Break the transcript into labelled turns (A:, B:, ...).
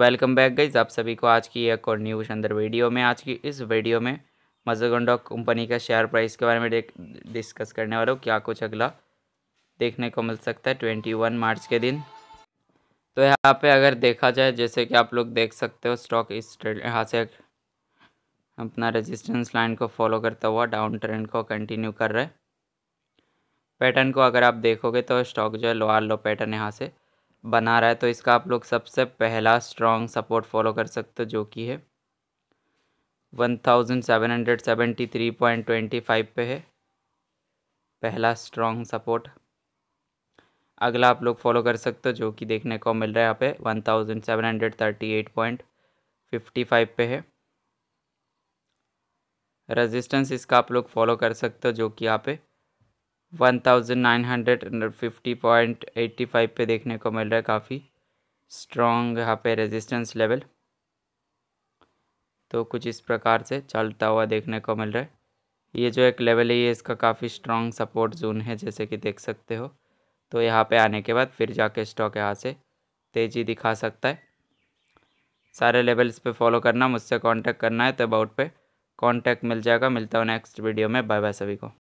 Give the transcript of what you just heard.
A: welcome back guys आप सभी को आज की एक और न्यूज अंदर वीडियो में आज की इस वीडियो में मजगोंडा कंपनी का शेयर प्राइस के बारे में डिस्कस करने वाला हूँ क्या कुछ अगला देखने को मिल सकता है ट्वेंटी वन मार्च के दिन तो यहाँ पे अगर देखा जाए जैसे कि आप लोग देख सकते हो स्टॉक इस यहाँ से अपना रेजिस्टेंस लाइन को फॉलो करता हुआ डाउन ट्रेंड को कंटिन्यू कर रहा है पैटर्न को अगर आप देखोगे तो स्टॉक जो है लोअर लो पैटर्न यहाँ से बना रहा है तो इसका आप लोग सबसे पहला स्ट्रॉन्ग सपोर्ट फॉलो कर सकते हो जो कि है one thousand seven hundred seventy three point twenty five पे है पहला स्ट्रॉन्ग सपोर्ट अगला आप लोग फॉलो कर सकते हो जो कि देखने को मिल रहा है यहाँ पे one thousand seven hundred thirty eight point fifty five पे है रेजिस्टेंस इसका आप लोग फॉलो कर सकते हो जो कि यहाँ पे 1950.85 पे देखने को मिल रहा है काफ़ी स्ट्रॉन्ग यहाँ पे रेजिस्टेंस लेवल तो कुछ इस प्रकार से चलता हुआ देखने को मिल रहा है ये जो एक लेवल है ये इसका काफ़ी स्ट्रॉन्ग सपोर्ट जोन है जैसे कि देख सकते हो तो यहाँ पे आने के बाद फिर जाके स्टॉक यहाँ से तेज़ी दिखा सकता है सारे लेवल्स पे फॉलो करना मुझसे कांटेक्ट करना है तो अबाउट पे कांटेक्ट मिल जाएगा मिलता हूँ नेक्स्ट वीडियो में बाय बाय सभी को